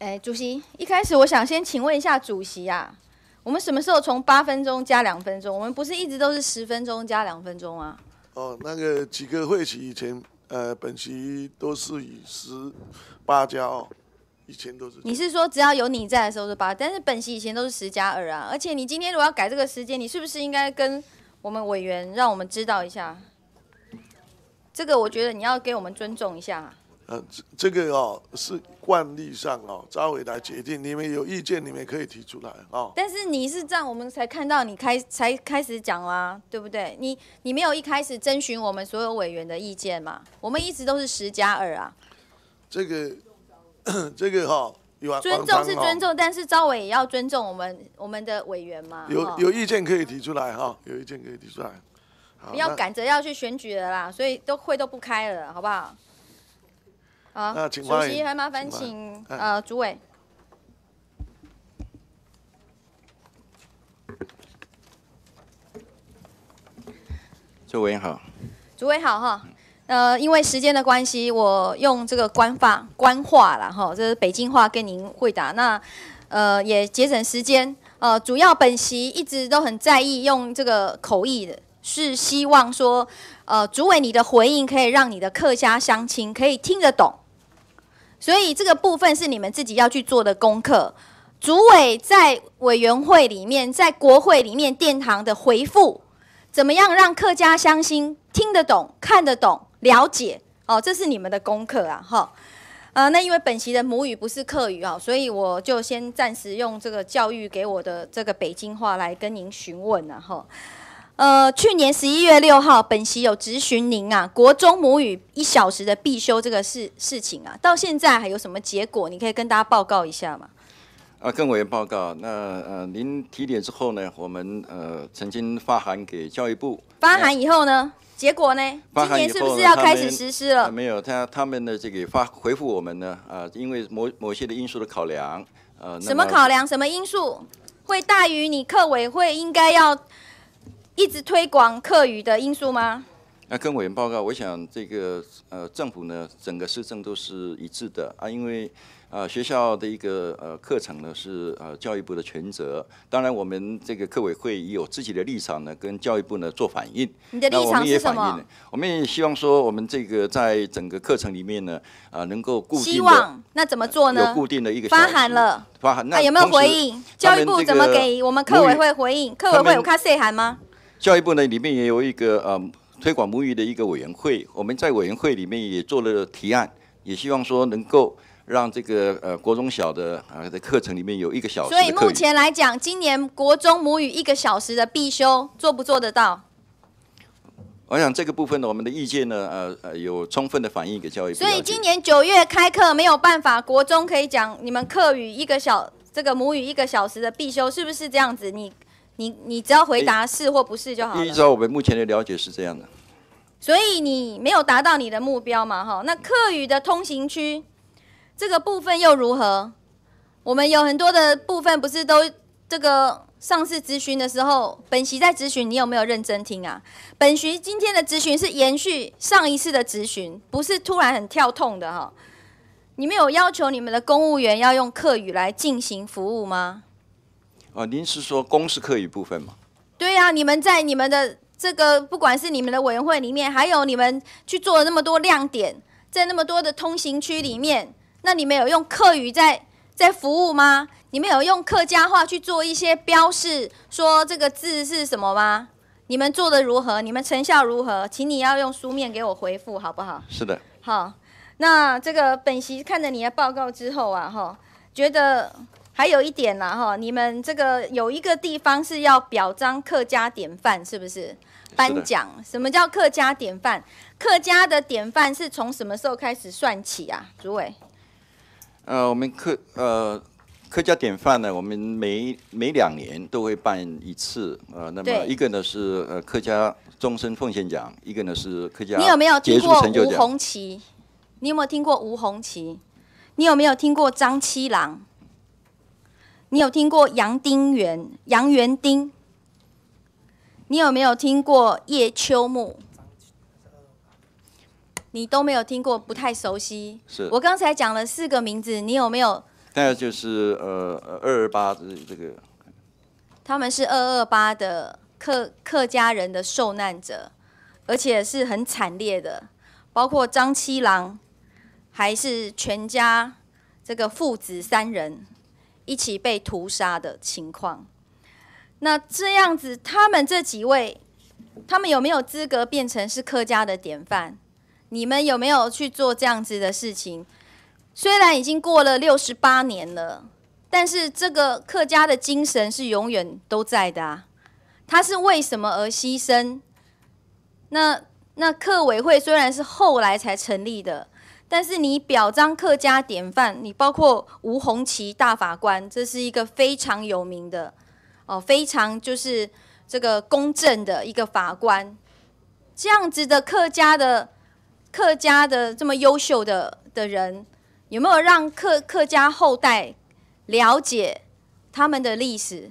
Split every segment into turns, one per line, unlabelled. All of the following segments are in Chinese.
哎，主席，一开始我想先请问一下主席啊，我们什么时候从八分钟加两分钟？我们不是一直都是十分钟加两分钟吗？
哦，那个几个会期以前，呃，本席都是以十八加哦，以前都是。你是
说只要有你在的时候是八，但是本席以前都是十加二啊。而且你今天如果要改这个时间，你是不是应该跟我们委员让我们知道一下？这个我觉得你要给我们尊重一下。
嗯，这个哦是惯例上哦，招委来决定，你们有意见你们可以提出来啊。
但是你是这样，我们才看到你开才开始讲啦，对不对？你你没有一开始征询我们所有委员的意见嘛？我们一直都是十加二啊。这个 这个
哈有尊重是尊重，
但是招委也要尊重我们我们的委员嘛。有有
意见可以提出来哈，有意见可以提出来。不要赶
着要去选举了啦，所以都会都不开了，好不好？好，主席还麻烦请呃主委。主委好。主委好哈，呃，因为时间的关系，我用这个官话官话了哈，这是北京话跟您回答。那呃也节省时间，呃，主要本席一直都很在意用这个口译的，是希望说呃主委你的回应可以让你的客家乡亲可以听得懂。所以这个部分是你们自己要去做的功课。主委在委员会里面，在国会里面殿堂的回复，怎么样让客家乡亲听得懂、看得懂、了解？哦，这是你们的功课啊，哈。呃，那因为本席的母语不是客语啊，所以我就先暂时用这个教育给我的这个北京话来跟您询问了。哈。呃，去年十一月六号，本席有质询您啊，国中母语一小时的必修这个事事情啊，到现在还有什么结果？你可以跟大家报告一下吗？
啊，跟委员报告，那呃，您提点之后呢，我们呃曾经发函给教育部。
发函以后呢，结果呢？今年是不是要开始实施了？没
有，他他们的这个发回复我们呢，啊，因为某某些的因素的考量，呃，什么考量？
什么因素会大于你课委会应该要？一直推广课余的因素吗？
那跟委员报告，我想这个呃，政府呢，整个市政都是一致的啊，因为呃学校的一个呃课程呢是呃教育部的全责，当然我们这个课委会也有自己的立场呢，跟教育部呢做反映。你的立场是什么？我们也反映，我们也希望说我们这个在整个课程里面呢啊，能够固定。希望
那怎么做呢？有固
定的一个发函了，发函那有没有回应？教育部怎么给我们课委会
回应？课委会有看信函吗？
教育部呢，里面也有一个呃推广母语的一个委员会，我们在委员会里面也做了提案，也希望说能够让这个呃国中小的啊的课程里面有一个小时。所以目前
来讲，今年国中母语一个小时的必修做不做得到？
我想这个部分呢，我们的意见呢，呃呃有充分的反映给教育部。所以
今年九月开课没有办法，国中可以讲你们课语一个小这个母语一个小时的必修是不是这样子？你。你你只要回答是或不是就好了。依照
我们目前的了解是这样的，
所以你没有达到你的目标嘛？哈，那客语的通行区这个部分又如何？我们有很多的部分不是都这个上次咨询的时候，本席在咨询你有没有认真听啊？本席今天的咨询是延续上一次的咨询，不是突然很跳痛的哈。你们有要求你们的公务员要用客语来进行服务吗？
啊，您是说公是客语部分吗？
对呀，你们在你们的这个，不管是你们的委员会里面，还有你们去做了那么多亮点，在那么多的通行区里面，那你们有用客语在在服务吗？你们有用客家话去做一些标示，说这个字是什么吗？你们做的如何？你们成效如何？请你要用书面给我回复，好不好？是的。好，那这个本席看了你的报告之后啊，哈，觉得。还有一点啦哈，你们这个有一个地方是要表彰客家典范，是不是？颁奖？什么叫客家典范？客家的典范是从什么时候开始算起啊？主委？
呃，我们客呃客家典范呢，我们每每两年都会办一次。呃，那么一个呢是呃客家终身奉献奖，一个呢是客家。你有没有听过吴红
旗？你有没有听过吴红旗？你有没有听过张七郎？你有听过杨丁元、杨元丁？你有没有听过叶秋木？你都没有听过，不太熟悉。是。我刚才讲了四个名字，你有没有？
那就是呃，二二八这这个。
他们是二二八的客客家人的受难者，而且是很惨烈的，包括张七郎，还是全家这个父子三人。一起被屠杀的情况，那这样子，他们这几位，他们有没有资格变成是客家的典范？你们有没有去做这样子的事情？虽然已经过了六十八年了，但是这个客家的精神是永远都在的啊！他是为什么而牺牲？那那客委会虽然是后来才成立的。但是你表彰客家典范，你包括吴红旗大法官，这是一个非常有名的哦，非常就是这个公正的一个法官，这样子的客家的客家的这么优秀的的人，有没有让客客家后代了解他们的历史？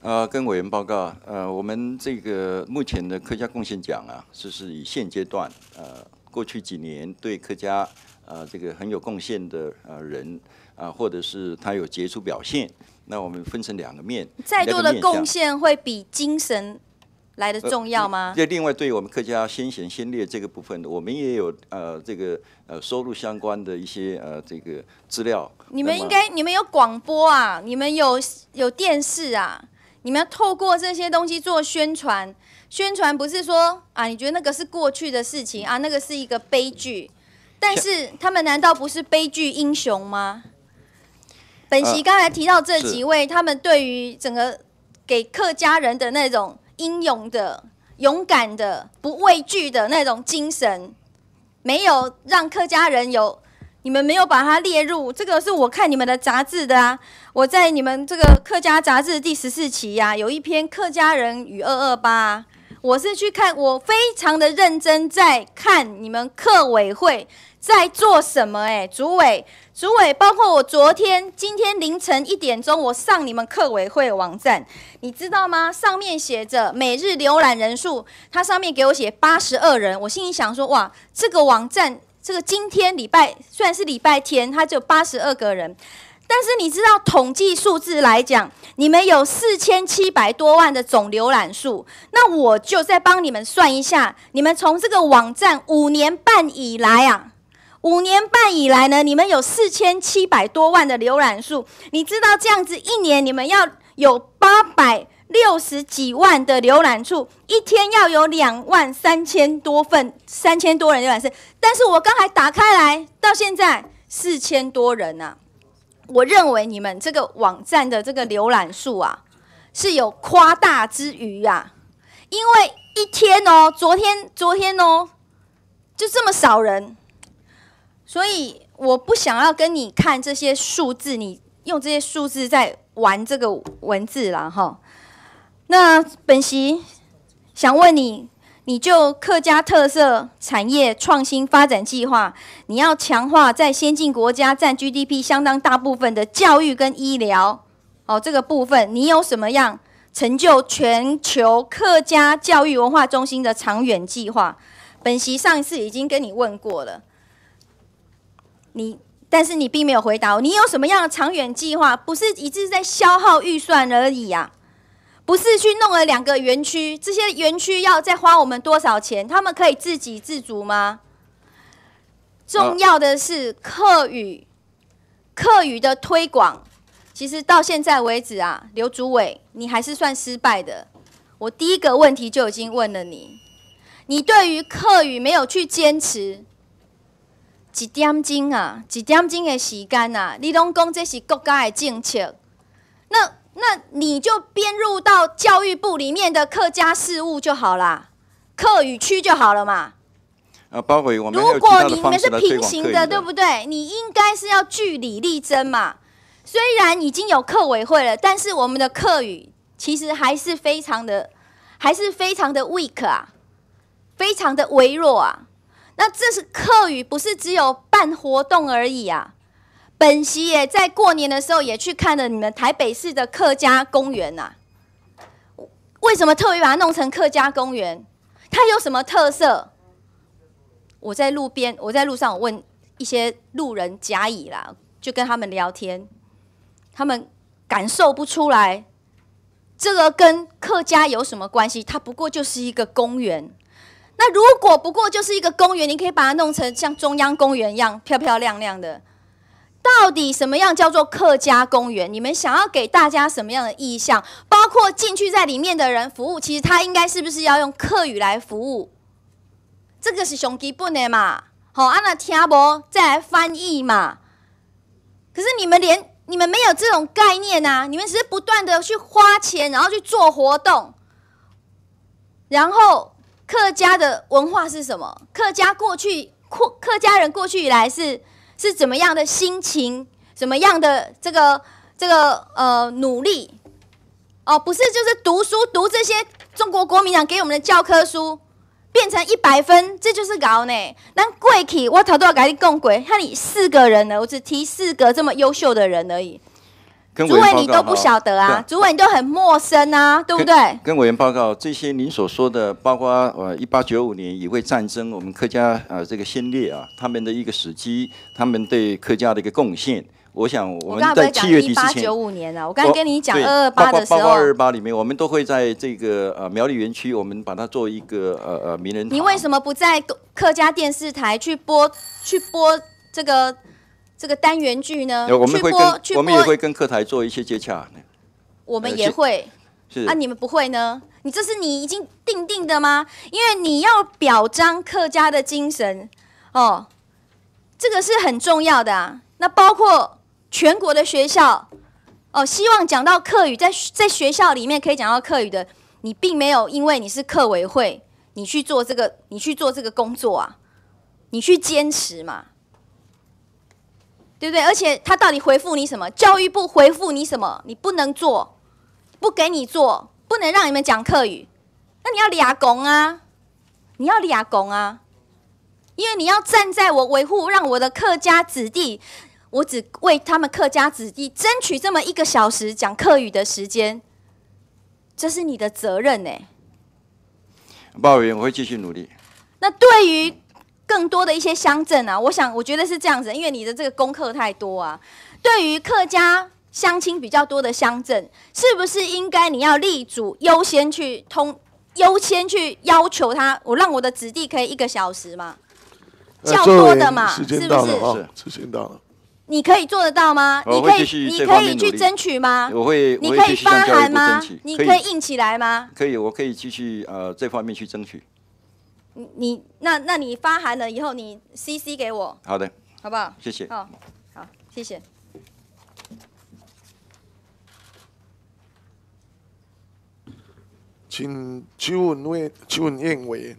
呃，跟委员报告，呃，我们这个目前的客家贡献奖啊，就是以现阶段呃。过去几年对客家呃这个很有贡献的呃人啊，或者是他有杰出表现，那我们分成两个面。再多的贡
献会比精神来的重要吗？这
另外对我们客家先贤先烈这个部分，我们也有呃这个呃收入相关的一些呃这个资料。你们应该，
你们有广播啊，你们有有电视啊。你们要透过这些东西做宣传，宣传不是说啊，你觉得那个是过去的事情啊，那个是一个悲剧，但是他们难道不是悲剧英雄吗？本席刚才提到这几位，他们对于整个给客家人的那种英勇的、勇敢的、不畏惧的那种精神，没有让客家人有。你们没有把它列入，这个是我看你们的杂志的啊。我在你们这个客家杂志第十四期呀，有一篇《客家人与二二八》。我是去看，我非常的认真在看你们客委会在做什么。哎，主委、主委，包括我昨天、今天凌晨一点钟，我上你们客委会网站，你知道吗？上面写着每日浏览人数，它上面给我写八十二人。我心里想说，哇，这个网站。这个今天礼拜虽然是礼拜天，它只有八十二个人，但是你知道统计数字来讲，你们有四千七百多万的总浏览数。那我就再帮你们算一下，你们从这个网站五年半以来啊，五年半以来呢，你们有四千七百多万的浏览数。你知道这样子，一年你们要有八百。六十几万的浏览数，一天要有两万三千多份，三千多人浏览是。但是我刚才打开来，到现在四千多人呐。我认为你们这个网站的这个浏览数啊，是有夸大之余啊。因为一天哦，昨天昨天哦，就这么少人，所以我不想要跟你看这些数字，你用这些数字在玩这个文字啦，哈。那本席想问你，你就客家特色产业创新发展计划，你要强化在先进国家占 GDP 相当大部分的教育跟医疗，哦，这个部分你有什么样成就全球客家教育文化中心的长远计划？本席上一次已经跟你问过了，你但是你并没有回答，你有什么样的长远计划？不是一直在消耗预算而已呀？不是去弄了两个园区，这些园区要再花我们多少钱？他们可以自给自足吗？重要的是课语，课语的推广，其实到现在为止啊，刘主委，你还是算失败的。我第一个问题就已经问了你，你对于课语没有去坚持，几点钟啊？几点钟的时间啊？你拢讲这是国家的政策。那你就编入到教育部里面的客家事务就好了，客语区就好了嘛。
呃，包括我们。如果你你们是平行的，对不
对？你应该是要据理力争嘛。虽然已经有客委会了，但是我们的客语其实还是非常的，还是非常的 weak 啊，非常的微弱啊。那这是客语，不是只有办活动而已啊。本席也在过年的时候也去看了你们台北市的客家公园呐。为什么特别把它弄成客家公园？它有什么特色？我在路边，我在路上问一些路人甲乙啦，就跟他们聊天，他们感受不出来这个跟客家有什么关系？它不过就是一个公园。那如果不过就是一个公园，你可以把它弄成像中央公园一样漂漂亮亮的。到底什么样叫做客家公园？你们想要给大家什么样的意象？包括进去在里面的人服务，其实他应该是不是要用客语来服务？这个是熊基本的嘛？好，啊、那听不再来翻译嘛？可是你们连你们没有这种概念啊！你们只是不断的去花钱，然后去做活动。然后客家的文化是什么？客家过去客客家人过去以来是。是怎么样的心情？怎么样的这个这个呃努力？哦，不是，就是读书读这些中国国民党给我们的教科书，变成一百分，这就是搞呢。那贵体我头都要台你供鬼，那你四个人呢？我只提四个这么优秀的人而已。主委，你都不晓得啊，主委你都很陌生啊，对不对？
跟委员报告这些，您所说的包括呃，一八九五年也未战争，我们客家呃这个先烈啊，他们的一个时机，他们对客家的一个贡献，我想我们在七月底之前，
我刚才跟你讲二二八的时候，二二
八里面，我们都会在这个呃苗栗园区，我们把它做一个呃呃名人。
你为什么不在客家电视台去播去播这个？这个单元剧呢，去播，我们也会
跟课台做一些接洽。
我们也会，是啊，你们不会呢？你这是你已经定定的吗？因为你要表彰客家的精神哦，这个是很重要的啊。那包括全国的学校哦，希望讲到客语，在在学校里面可以讲到客语的，你并没有因为你是客委会，你去做这个，你去做这个工作啊，你去坚持嘛。对不对？而且他到底回复你什么？教育部回复你什么？你不能做，不给你做，不能让你们讲课语。那你要俩拱啊！你要俩拱啊！因为你要站在我维护，让我的客家子弟，我只为他们客家子弟争取这么一个小时讲课语的时间，这是你的责任呢。
报委员，我会继续努力。
那对于。更多的一些乡镇啊，我想，我觉得是这样子，因为你的这个功课太多啊。对于客家乡亲比较多的乡镇，是不是应该你要立足优先去通，优先去要求他，我让我的子弟可以一个小时吗？较多的嘛，是不是？时间到了，你可以做得到吗？你可以，你可以去争取吗？我
会，你可以发函吗？你可以硬
起来吗？
可以，我可以继续呃这方面去争取。
你、你那、那你发函了以后，你 C C 给我。好的，好不好？谢谢。好，好，谢谢。请请文伟、请文燕委员。